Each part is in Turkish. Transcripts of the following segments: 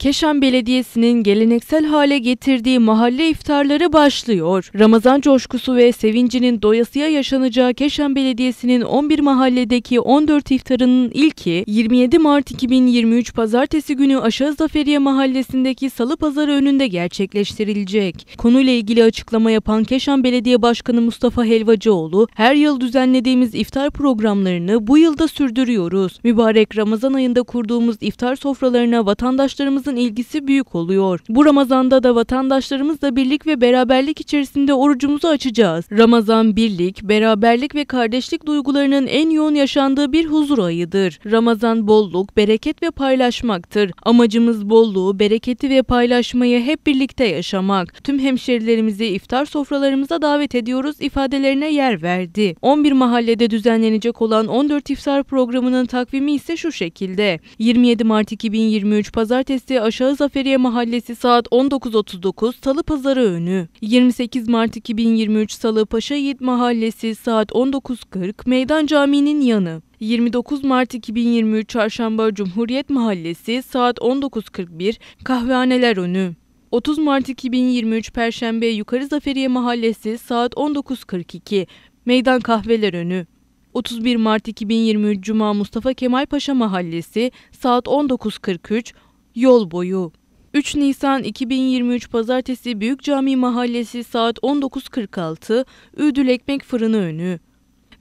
Keşan Belediyesi'nin geleneksel hale getirdiği mahalle iftarları başlıyor. Ramazan coşkusu ve sevincinin doyasıya yaşanacağı Keşan Belediyesi'nin 11 mahalledeki 14 iftarının ilki 27 Mart 2023 Pazartesi günü Aşağı Zaferiye Mahallesi'ndeki Salı Pazarı önünde gerçekleştirilecek. Konuyla ilgili açıklama yapan Keşan Belediye Başkanı Mustafa Helvacıoğlu, her yıl düzenlediğimiz iftar programlarını bu yılda sürdürüyoruz. Mübarek Ramazan ayında kurduğumuz iftar sofralarına vatandaşlarımızın halkımızın ilgisi büyük oluyor. Bu Ramazan'da da vatandaşlarımızla birlik ve beraberlik içerisinde orucumuzu açacağız. Ramazan birlik, beraberlik ve kardeşlik duygularının en yoğun yaşandığı bir huzur ayıdır. Ramazan bolluk, bereket ve paylaşmaktır. Amacımız bolluğu, bereketi ve paylaşmayı hep birlikte yaşamak. Tüm hemşerilerimizi iftar sofralarımıza davet ediyoruz ifadelerine yer verdi. 11 mahallede düzenlenecek olan 14 iftar programının takvimi ise şu şekilde. 27 Mart 2023 Pazartesi Aşağı Zaferiye Mahallesi saat 19.39 Salı Pazarı önü. 28 Mart 2023 Salı Paşa Yiğit Mahallesi saat 19.40 Meydan Camii'nin yanı. 29 Mart 2023 Çarşamba Cumhuriyet Mahallesi saat 19.41 Kahvehaneler önü. 30 Mart 2023 Perşembe Yukarı Zaferiye Mahallesi saat 19.42 Meydan Kahveler önü. 31 Mart 2023 Cuma Mustafa Kemal Paşa Mahallesi saat 19.43 yol boyu. 3 Nisan 2023 Pazartesi Büyük Cami Mahallesi saat 19.46 Üdül Ekmek Fırını önü.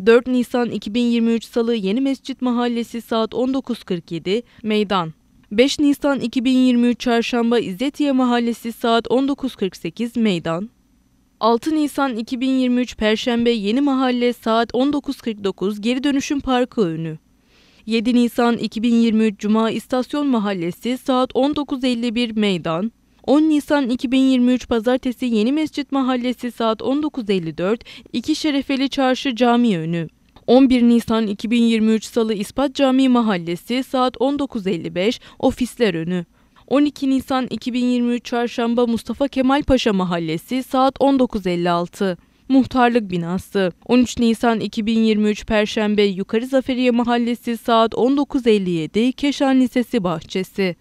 4 Nisan 2023 Salı Yeni Mescit Mahallesi saat 19.47 Meydan. 5 Nisan 2023 Çarşamba İzzetiye Mahallesi saat 19.48 Meydan. 6 Nisan 2023 Perşembe Yeni Mahalle saat 19.49 Geri Dönüşüm Parkı önü. 7 Nisan 2023 Cuma İstasyon Mahallesi saat 19.51 Meydan, 10 Nisan 2023 Pazartesi Yeni Mescit Mahallesi saat 19.54 İki Şerefeli Çarşı Cami önü. 11 Nisan 2023 Salı İspat Camii Mahallesi saat 19.55 Ofisler önü. 12 Nisan 2023 Çarşamba Mustafa Kemal Paşa Mahallesi saat 19.56 muhtarlık binası. 13 Nisan 2023 Perşembe Yukarı Zaferiye Mahallesi saat 19.57 Keşan Lisesi bahçesi.